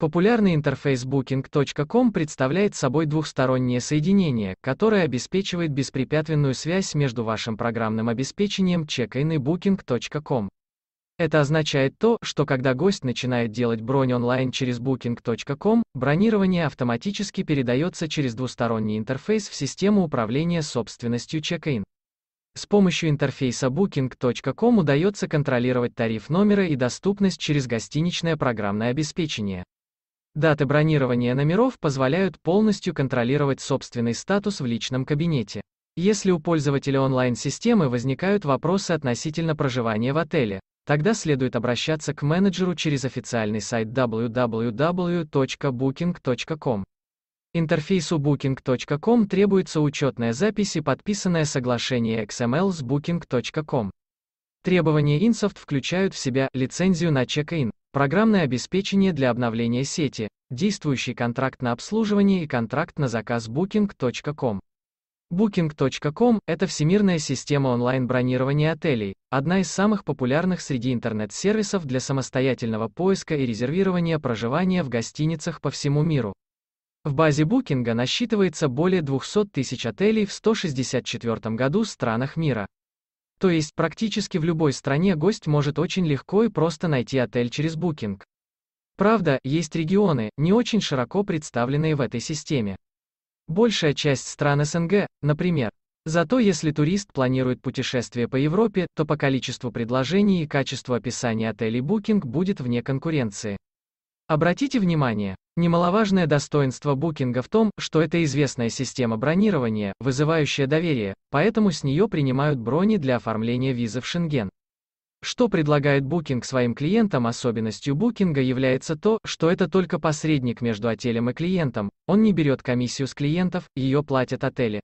Популярный интерфейс booking.com представляет собой двухстороннее соединение, которое обеспечивает беспрепятственную связь между вашим программным обеспечением Check-in и booking.com. Это означает то, что когда гость начинает делать бронь онлайн через booking.com, бронирование автоматически передается через двусторонний интерфейс в систему управления собственностью Check-in. С помощью интерфейса booking.com удается контролировать тариф номера и доступность через гостиничное программное обеспечение. Даты бронирования номеров позволяют полностью контролировать собственный статус в личном кабинете. Если у пользователя онлайн-системы возникают вопросы относительно проживания в отеле, тогда следует обращаться к менеджеру через официальный сайт www.booking.com. Интерфейсу booking.com требуется учетная запись и подписанное соглашение XML с booking.com. Требования INSOFT включают в себя лицензию на чек-ин, программное обеспечение для обновления сети, действующий контракт на обслуживание и контракт на заказ booking.com. Booking.com – это всемирная система онлайн-бронирования отелей, одна из самых популярных среди интернет-сервисов для самостоятельного поиска и резервирования проживания в гостиницах по всему миру. В базе Букинга насчитывается более 200 тысяч отелей в 164 году в странах мира. То есть практически в любой стране гость может очень легко и просто найти отель через Booking. Правда, есть регионы, не очень широко представленные в этой системе. Большая часть стран СНГ, например. Зато если турист планирует путешествие по Европе, то по количеству предложений и качеству описания отелей Booking будет вне конкуренции. Обратите внимание, немаловажное достоинство букинга в том, что это известная система бронирования, вызывающая доверие, поэтому с нее принимают брони для оформления визы в Шенген. Что предлагает Booking своим клиентам особенностью Booking является то, что это только посредник между отелем и клиентом, он не берет комиссию с клиентов, ее платят отели.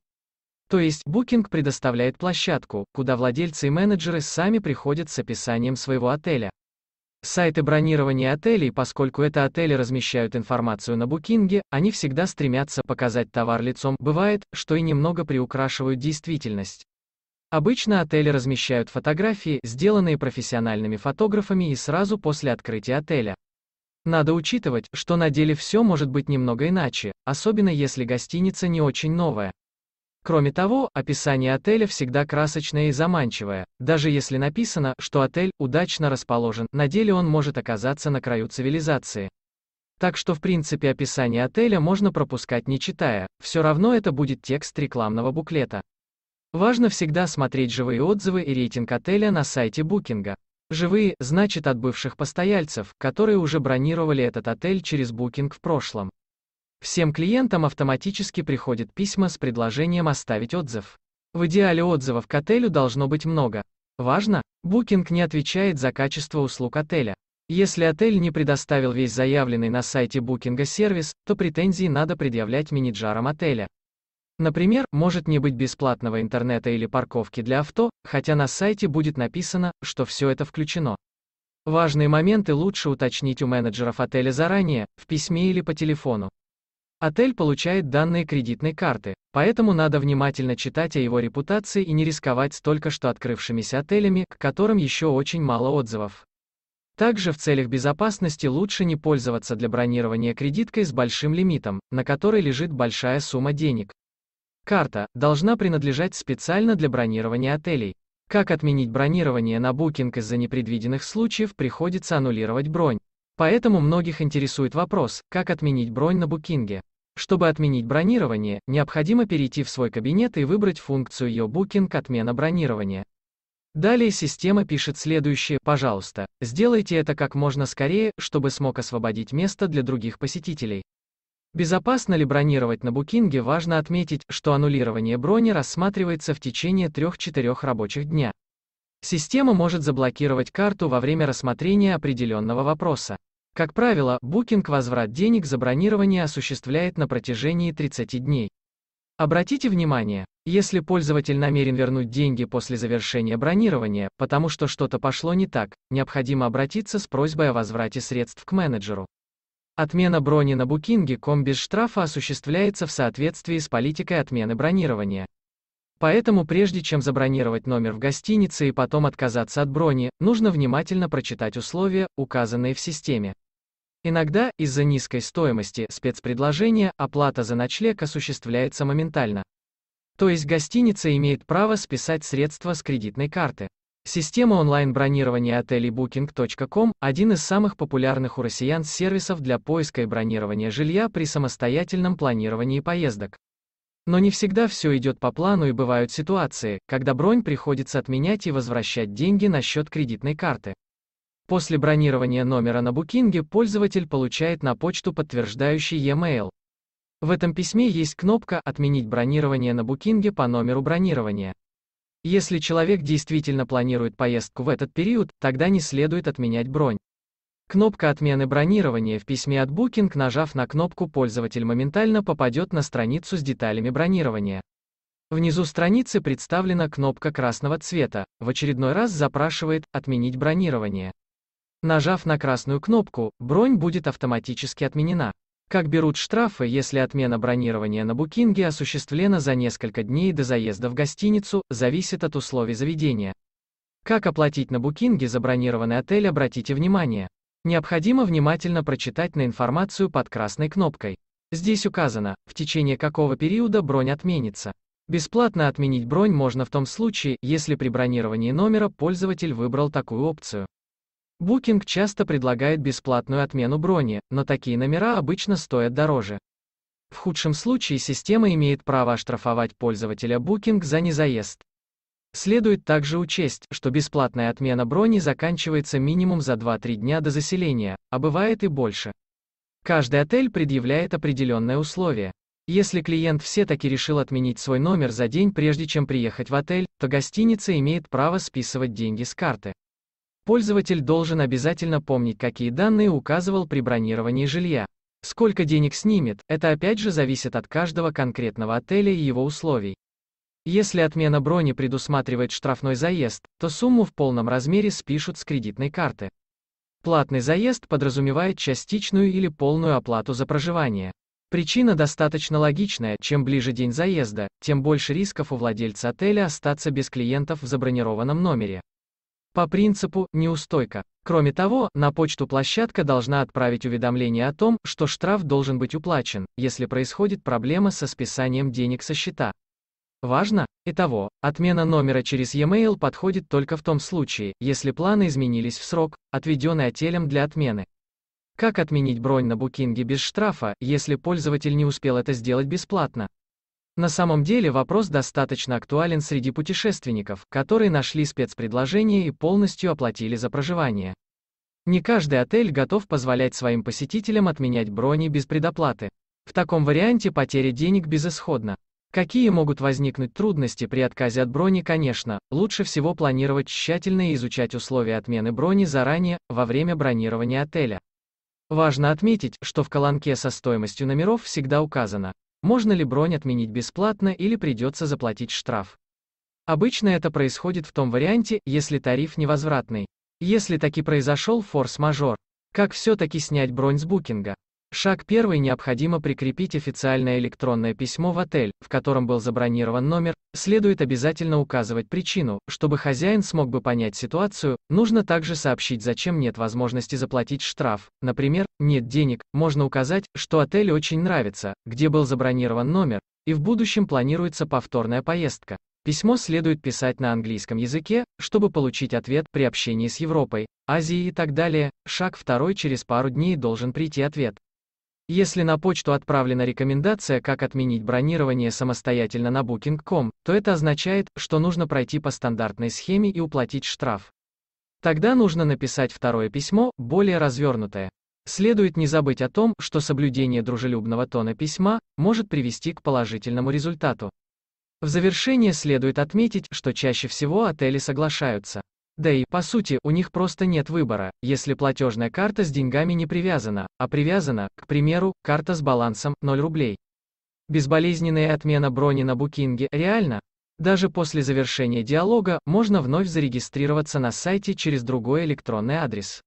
То есть Booking предоставляет площадку, куда владельцы и менеджеры сами приходят с описанием своего отеля. Сайты бронирования отелей, поскольку это отели размещают информацию на букинге, они всегда стремятся показать товар лицом, бывает, что и немного приукрашивают действительность. Обычно отели размещают фотографии, сделанные профессиональными фотографами и сразу после открытия отеля. Надо учитывать, что на деле все может быть немного иначе, особенно если гостиница не очень новая. Кроме того, описание отеля всегда красочное и заманчивое, даже если написано, что отель удачно расположен, на деле он может оказаться на краю цивилизации. Так что в принципе описание отеля можно пропускать не читая, все равно это будет текст рекламного буклета. Важно всегда смотреть живые отзывы и рейтинг отеля на сайте букинга. Живые, значит от бывших постояльцев, которые уже бронировали этот отель через букинг в прошлом. Всем клиентам автоматически приходят письма с предложением оставить отзыв. В идеале отзывов к отелю должно быть много. Важно, Booking не отвечает за качество услуг отеля. Если отель не предоставил весь заявленный на сайте Booking сервис, то претензии надо предъявлять менеджерам отеля. Например, может не быть бесплатного интернета или парковки для авто, хотя на сайте будет написано, что все это включено. Важные моменты лучше уточнить у менеджеров отеля заранее, в письме или по телефону. Отель получает данные кредитной карты, поэтому надо внимательно читать о его репутации и не рисковать с только что открывшимися отелями, к которым еще очень мало отзывов. Также в целях безопасности лучше не пользоваться для бронирования кредиткой с большим лимитом, на которой лежит большая сумма денег. Карта должна принадлежать специально для бронирования отелей. Как отменить бронирование на Booking из-за непредвиденных случаев приходится аннулировать бронь. Поэтому многих интересует вопрос, как отменить бронь на букинге. Чтобы отменить бронирование, необходимо перейти в свой кабинет и выбрать функцию e-booking «Отмена бронирования». Далее система пишет следующее «Пожалуйста, сделайте это как можно скорее, чтобы смог освободить место для других посетителей». Безопасно ли бронировать на букинге, важно отметить, что аннулирование брони рассматривается в течение 3-4 рабочих дня. Система может заблокировать карту во время рассмотрения определенного вопроса. Как правило, Booking возврат денег за бронирование осуществляет на протяжении 30 дней. Обратите внимание, если пользователь намерен вернуть деньги после завершения бронирования, потому что что-то пошло не так, необходимо обратиться с просьбой о возврате средств к менеджеру. Отмена брони на Booking.com без штрафа осуществляется в соответствии с политикой отмены бронирования. Поэтому прежде чем забронировать номер в гостинице и потом отказаться от брони, нужно внимательно прочитать условия, указанные в системе. Иногда, из-за низкой стоимости спецпредложения, оплата за ночлег осуществляется моментально. То есть гостиница имеет право списать средства с кредитной карты. Система онлайн-бронирования отелей Booking.com – один из самых популярных у россиян сервисов для поиска и бронирования жилья при самостоятельном планировании поездок. Но не всегда все идет по плану и бывают ситуации, когда бронь приходится отменять и возвращать деньги на счет кредитной карты. После бронирования номера на букинге пользователь получает на почту подтверждающий e-mail. В этом письме есть кнопка «Отменить бронирование на букинге по номеру бронирования». Если человек действительно планирует поездку в этот период, тогда не следует отменять бронь. Кнопка отмены бронирования в письме от Booking, нажав на кнопку, пользователь моментально попадет на страницу с деталями бронирования. Внизу страницы представлена кнопка красного цвета, в очередной раз запрашивает «Отменить бронирование». Нажав на красную кнопку, бронь будет автоматически отменена. Как берут штрафы, если отмена бронирования на букинге осуществлена за несколько дней до заезда в гостиницу, зависит от условий заведения. Как оплатить на букинге забронированный отель, обратите внимание. Необходимо внимательно прочитать на информацию под красной кнопкой. Здесь указано, в течение какого периода бронь отменится. Бесплатно отменить бронь можно в том случае, если при бронировании номера пользователь выбрал такую опцию. Booking часто предлагает бесплатную отмену брони, но такие номера обычно стоят дороже. В худшем случае система имеет право оштрафовать пользователя Booking за незаезд. Следует также учесть, что бесплатная отмена брони заканчивается минимум за 2-3 дня до заселения, а бывает и больше. Каждый отель предъявляет определенное условие. Если клиент все-таки решил отменить свой номер за день прежде чем приехать в отель, то гостиница имеет право списывать деньги с карты. Пользователь должен обязательно помнить, какие данные указывал при бронировании жилья. Сколько денег снимет, это опять же зависит от каждого конкретного отеля и его условий. Если отмена брони предусматривает штрафной заезд, то сумму в полном размере спишут с кредитной карты. Платный заезд подразумевает частичную или полную оплату за проживание. Причина достаточно логичная, чем ближе день заезда, тем больше рисков у владельца отеля остаться без клиентов в забронированном номере по принципу «неустойка». Кроме того, на почту площадка должна отправить уведомление о том, что штраф должен быть уплачен, если происходит проблема со списанием денег со счета. Важно, итого, отмена номера через e-mail подходит только в том случае, если планы изменились в срок, отведенный отелем для отмены. Как отменить бронь на букинге без штрафа, если пользователь не успел это сделать бесплатно? На самом деле вопрос достаточно актуален среди путешественников, которые нашли спецпредложение и полностью оплатили за проживание. Не каждый отель готов позволять своим посетителям отменять брони без предоплаты. В таком варианте потеря денег безысходна. Какие могут возникнуть трудности при отказе от брони, конечно, лучше всего планировать тщательно и изучать условия отмены брони заранее, во время бронирования отеля. Важно отметить, что в колонке со стоимостью номеров всегда указано можно ли бронь отменить бесплатно или придется заплатить штраф? Обычно это происходит в том варианте, если тариф невозвратный. Если таки произошел форс-мажор, как все-таки снять бронь с букинга? Шаг первый необходимо прикрепить официальное электронное письмо в отель, в котором был забронирован номер, следует обязательно указывать причину, чтобы хозяин смог бы понять ситуацию, нужно также сообщить зачем нет возможности заплатить штраф, например, нет денег, можно указать, что отель очень нравится, где был забронирован номер, и в будущем планируется повторная поездка. Письмо следует писать на английском языке, чтобы получить ответ при общении с Европой, Азией и так далее. Шаг второй через пару дней должен прийти ответ. Если на почту отправлена рекомендация «Как отменить бронирование самостоятельно на Booking.com», то это означает, что нужно пройти по стандартной схеме и уплатить штраф. Тогда нужно написать второе письмо, более развернутое. Следует не забыть о том, что соблюдение дружелюбного тона письма может привести к положительному результату. В завершение следует отметить, что чаще всего отели соглашаются. Да и, по сути, у них просто нет выбора, если платежная карта с деньгами не привязана, а привязана, к примеру, карта с балансом 0 рублей. Безболезненная отмена брони на букинге реально. Даже после завершения диалога можно вновь зарегистрироваться на сайте через другой электронный адрес.